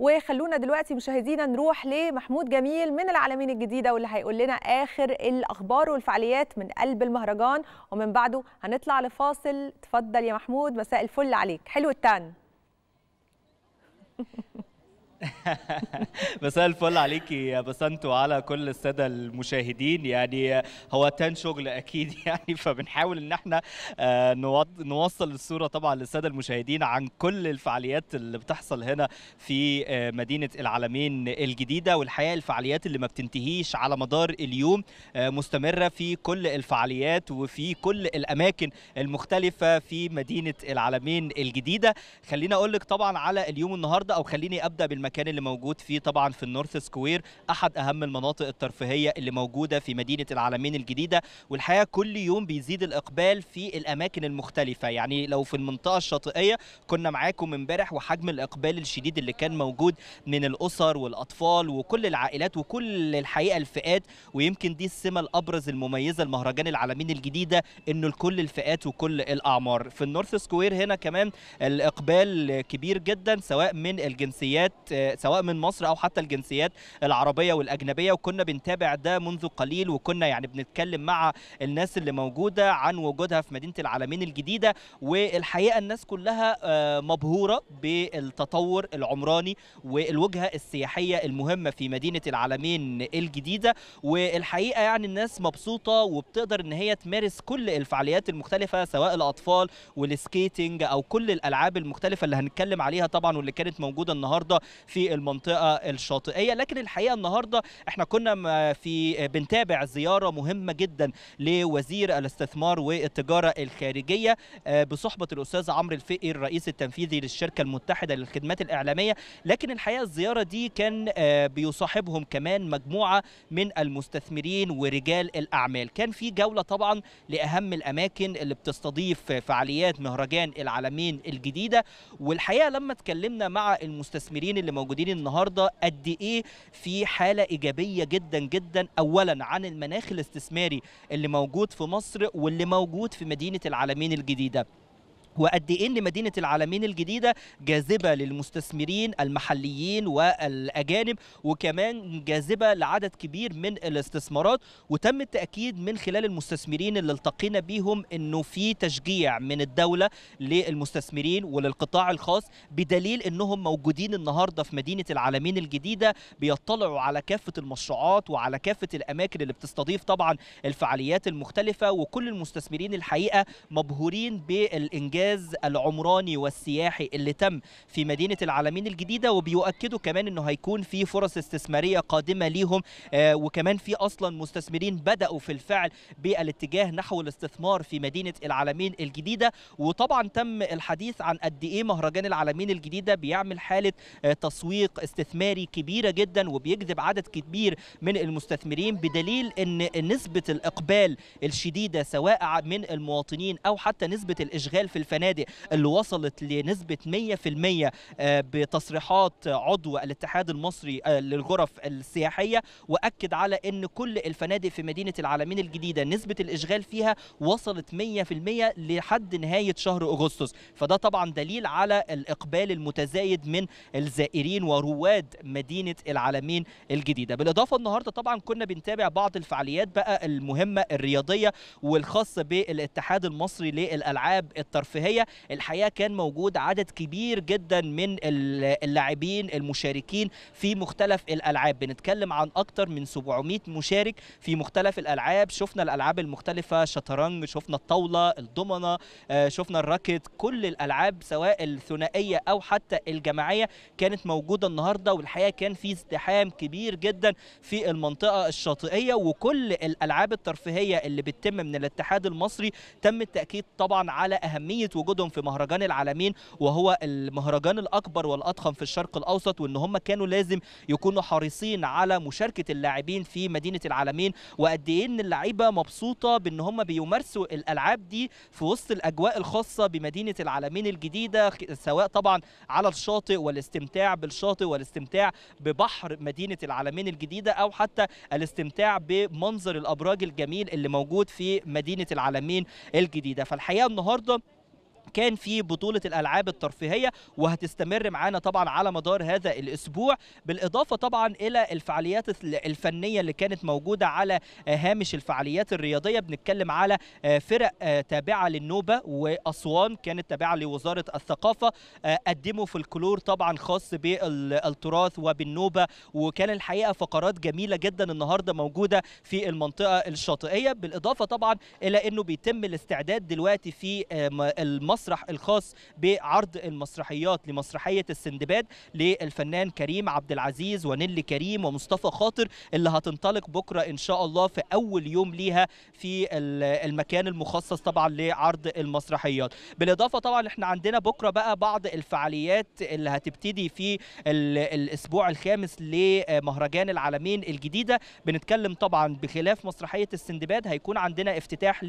وخلونا دلوقتي مشاهدينا نروح لمحمود جميل من العالمين الجديده واللي هيقول لنا اخر الاخبار والفعاليات من قلب المهرجان ومن بعده هنطلع لفاصل اتفضل يا محمود مساء الفل عليك حلو التان مساء الفل عليكي يا بسنت وعلى كل الساده المشاهدين يعني هو تان شغل اكيد يعني فبنحاول ان احنا آه، نوصل الصوره طبعا للساده المشاهدين عن كل الفعاليات اللي بتحصل هنا في آه، مدينه العالمين الجديده والحقيقه الفعاليات اللي ما بتنتهيش على مدار اليوم آه، مستمره في كل الفعاليات وفي كل الاماكن المختلفه في مدينه العالمين الجديده خليني اقول لك طبعا على اليوم النهارده او خليني ابدا بالمكان المكان اللي موجود فيه طبعا في النورث سكوير احد اهم المناطق الترفيهيه اللي موجوده في مدينه العالمين الجديده والحقيقه كل يوم بيزيد الاقبال في الاماكن المختلفه يعني لو في المنطقه الشاطئيه كنا معاكم امبارح وحجم الاقبال الشديد اللي كان موجود من الاسر والاطفال وكل العائلات وكل الحقيقه الفئات ويمكن دي السمه الابرز المميزه لمهرجان العالمين الجديده انه لكل الفئات وكل الاعمار في النورث سكوير هنا كمان الاقبال كبير جدا سواء من الجنسيات سواء من مصر او حتى الجنسيات العربيه والاجنبيه وكنا بنتابع ده منذ قليل وكنا يعني بنتكلم مع الناس اللي موجوده عن وجودها في مدينه العالمين الجديده والحقيقه الناس كلها آه، مبهوره بالتطور العمراني والوجهه السياحيه المهمه في مدينه العالمين الجديده والحقيقه يعني الناس مبسوطه وبتقدر ان هي تمارس كل الفعاليات المختلفه سواء الاطفال والسكيتنج او كل الالعاب المختلفه اللي هنتكلم عليها طبعا واللي كانت موجوده النهارده في المنطقه الشاطئيه لكن الحقيقه النهارده احنا كنا في بنتابع زياره مهمه جدا لوزير الاستثمار والتجاره الخارجيه آه، بصحبه الاستاذ عمرو الفقي الرئيس التنفيذي للشركه المتحده للخدمات الاعلاميه لكن الحقيقه الزياره دي كان آه، بيصاحبهم كمان مجموعه من المستثمرين ورجال الاعمال كان في جوله طبعا لاهم الاماكن اللي بتستضيف فعاليات مهرجان العالمين الجديده والحقيقه لما اتكلمنا مع المستثمرين اللي موجودين النهارده قد ايه في حاله ايجابيه جدا جدا اولا عن المناخ الاستثماري اللي موجود في مصر واللي موجود في مدينه العالمين الجديده وقد ايه ان مدينه العالمين الجديده جاذبه للمستثمرين المحليين والاجانب وكمان جاذبه لعدد كبير من الاستثمارات وتم التاكيد من خلال المستثمرين اللي التقينا بيهم انه في تشجيع من الدوله للمستثمرين وللقطاع الخاص بدليل انهم موجودين النهارده في مدينه العالمين الجديده بيطلعوا على كافه المشروعات وعلى كافه الاماكن اللي بتستضيف طبعا الفعاليات المختلفه وكل المستثمرين الحقيقه مبهورين بالانجاز الإنجاز العمراني والسياحي اللي تم في مدينة العالمين الجديدة وبيؤكدوا كمان أنه هيكون في فرص استثمارية قادمة ليهم آه، وكمان في أصلا مستثمرين بدأوا في الفعل بالاتجاه نحو الاستثمار في مدينة العالمين الجديدة وطبعا تم الحديث عن قد إيه مهرجان العالمين الجديدة بيعمل حالة آه، تسويق استثماري كبيرة جدا وبيجذب عدد كبير من المستثمرين بدليل أن نسبة الإقبال الشديدة سواء من المواطنين أو حتى نسبة الإشغال في الفعل الفنادق اللي وصلت لنسبه 100% آه، بتصريحات عضو الاتحاد المصري آه، للغرف السياحيه واكد على ان كل الفنادق في مدينه العالمين الجديده نسبه الاشغال فيها وصلت 100% لحد نهايه شهر اغسطس فده طبعا دليل على الاقبال المتزايد من الزائرين ورواد مدينه العالمين الجديده بالاضافه النهارده طبعا كنا بنتابع بعض الفعاليات بقى المهمه الرياضيه والخاصه بالاتحاد المصري للالعاب الترفيهيه الترفيهيه الحقيقه كان موجود عدد كبير جدا من اللاعبين المشاركين في مختلف الالعاب بنتكلم عن اكثر من 700 مشارك في مختلف الالعاب شفنا الالعاب المختلفه شطرنج شفنا الطاوله الضمنه آه، شفنا الراكت كل الالعاب سواء الثنائيه او حتى الجماعيه كانت موجوده النهارده والحقيقه كان في ازدحام كبير جدا في المنطقه الشاطئيه وكل الالعاب الترفيهيه اللي بتتم من الاتحاد المصري تم التاكيد طبعا على اهميه اثبتت وجودهم في مهرجان العالمين وهو المهرجان الاكبر والاضخم في الشرق الاوسط وان هم كانوا لازم يكونوا حريصين على مشاركه اللاعبين في مدينه العالمين وقد ايه ان اللعيبه مبسوطه بان هم بيمارسوا الالعاب دي في وسط الاجواء الخاصه بمدينه العالمين الجديده سواء طبعا على الشاطئ والاستمتاع بالشاطئ والاستمتاع ببحر مدينه العالمين الجديده او حتى الاستمتاع بمنظر الابراج الجميل اللي موجود في مدينه العالمين الجديده فالحقيقه النهارده كان في بطولة الألعاب الترفيهية وهتستمر معانا طبعا على مدار هذا الأسبوع بالإضافة طبعا إلى الفعاليات الفنية اللي كانت موجودة على آه، هامش الفعاليات الرياضية بنتكلم على آه، فرق آه، تابعة للنوبة وأسوان كانت تابعة لوزارة الثقافة قدموا فلكلور طبعا خاص بالتراث وبالنوبة وكان الحقيقة فقرات جميلة جدا النهاردة موجودة في المنطقة الشاطئية بالإضافة طبعا إلى أنه بيتم الاستعداد دلوقتي في المصر المسرح الخاص بعرض المسرحيات لمسرحيه السندباد للفنان كريم عبد العزيز ونيلي كريم ومصطفى خاطر اللي هتنطلق بكره ان شاء الله في اول يوم ليها في المكان المخصص طبعا لعرض المسرحيات بالاضافه طبعا احنا عندنا بكره بقى بعض الفعاليات اللي هتبتدي في الاسبوع الخامس لمهرجان العالمين الجديده بنتكلم طبعا بخلاف مسرحيه السندباد هيكون عندنا افتتاح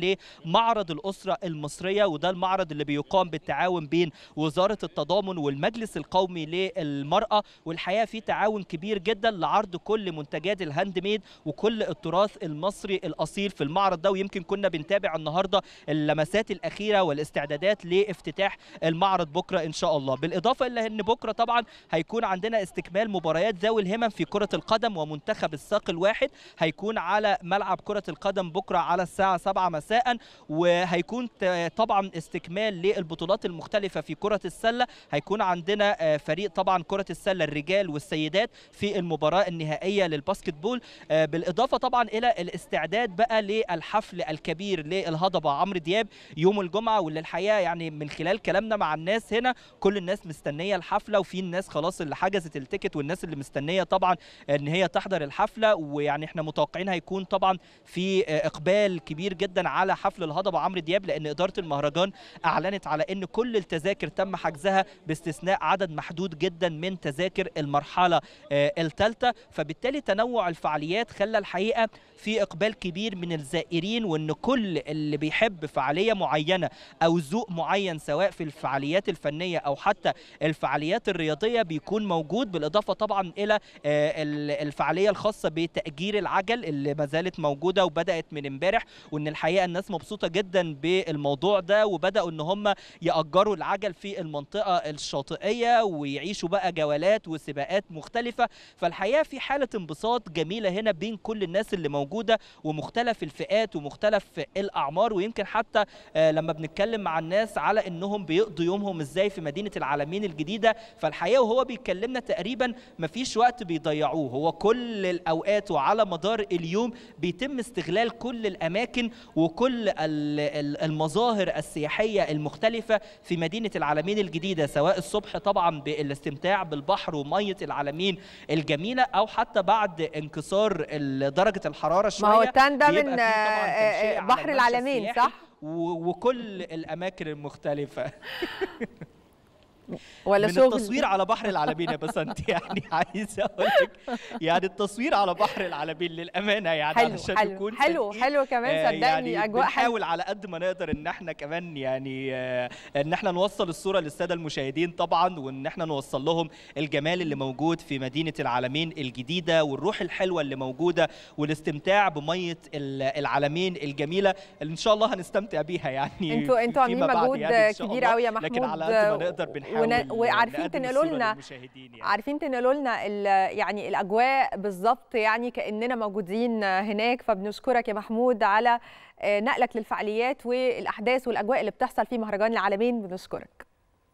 لمعرض الاسره المصريه وده المعرض اللي بيقوم يقام بالتعاون بين وزاره التضامن والمجلس القومي للمراه والحقيقه في تعاون كبير جدا لعرض كل منتجات الهاند ميد وكل التراث المصري الاصيل في المعرض ده ويمكن كنا بنتابع النهارده اللمسات الاخيره والاستعدادات لافتتاح المعرض بكره ان شاء الله بالاضافه الى ان بكره طبعا هيكون عندنا استكمال مباريات ذوي الهمم في كره القدم ومنتخب الساق الواحد هيكون على ملعب كره القدم بكره على الساعه 7 مساء وهيكون طبعا استكمال للبطولات المختلفه في كره السله هيكون عندنا آه، فريق طبعا كره السله الرجال والسيدات في المباراه النهائيه للباسكت بول آه، بالاضافه طبعا الى الاستعداد بقى للحفل الكبير للهضبه عمرو دياب يوم الجمعه واللي الحقيقه يعني من خلال كلامنا مع الناس هنا كل الناس مستنيه الحفله وفي الناس خلاص اللي حجزت التيكت والناس اللي مستنيه طبعا ان هي تحضر الحفله ويعني احنا متوقعين هيكون طبعا في آه، اقبال كبير جدا على حفل الهضبه عمرو دياب لان اداره المهرجان اعلنت اكدت على ان كل التذاكر تم حجزها باستثناء عدد محدود جدا من تذاكر المرحله آه، الثالثه فبالتالي تنوع الفعاليات خلى الحقيقه في اقبال كبير من الزائرين وان كل اللي بيحب فعاليه معينه او ذوق معين سواء في الفعاليات الفنيه او حتى الفعاليات الرياضيه بيكون موجود بالاضافه طبعا الى آه، الفعاليه الخاصه بتاجير العجل اللي ما زالت موجوده وبدات من امبارح وان الحقيقه الناس مبسوطه جدا بالموضوع ده وبداوا ان هم يأجروا العجل في المنطقة الشاطئية ويعيشوا بقى جولات وسباقات مختلفة فالحقيقة في حالة انبساط جميلة هنا بين كل الناس اللي موجودة ومختلف الفئات ومختلف الأعمار ويمكن حتى آه، لما بنتكلم مع الناس على أنهم بيقضوا يومهم إزاي في مدينة العالمين الجديدة فالحقيقة وهو بيكلمنا تقريبا مفيش وقت بيضيعوه هو كل الأوقات وعلى مدار اليوم بيتم استغلال كل الأماكن وكل المظاهر السياحية المختلفة مختلفة في مدينة العالمين الجديدة سواء الصبح طبعا بالاستمتاع بالبحر ومية العالمين الجميلة أو حتى بعد انكسار درجة الحرارة شوية ما هو التان ده من آه، بحر العالمين صح؟ وكل الأماكن المختلفة ولا من شغل التصوير على بحر العلبين يا بسنت يعني عايز اقول لك يعني التصوير على بحر العلبين للامانه يعني حلو علشان حلو يكون حلو حلو كمان آه، صدقني يعني اجواء بنحاول على قد ما نقدر ان احنا كمان يعني آه، ان احنا نوصل الصوره للساده المشاهدين طبعا وان احنا نوصل لهم الجمال اللي موجود في مدينه العلمين الجديده والروح الحلوه اللي موجوده والاستمتاع بميه العلمين الجميله اللي ان شاء الله هنستمتع بيها يعني انتوا انتوا عاملين مجهود يعني كبير قوي يا محمود لكن على قد ما نقدر بنحاول وعارفين تنقلوا لنا يعني. عارفين تنقلوا لنا يعني الاجواء بالظبط يعني كاننا موجودين هناك فبنشكرك يا محمود على آه، نقلك للفعاليات والاحداث والاجواء اللي بتحصل في مهرجان العالمين بنشكرك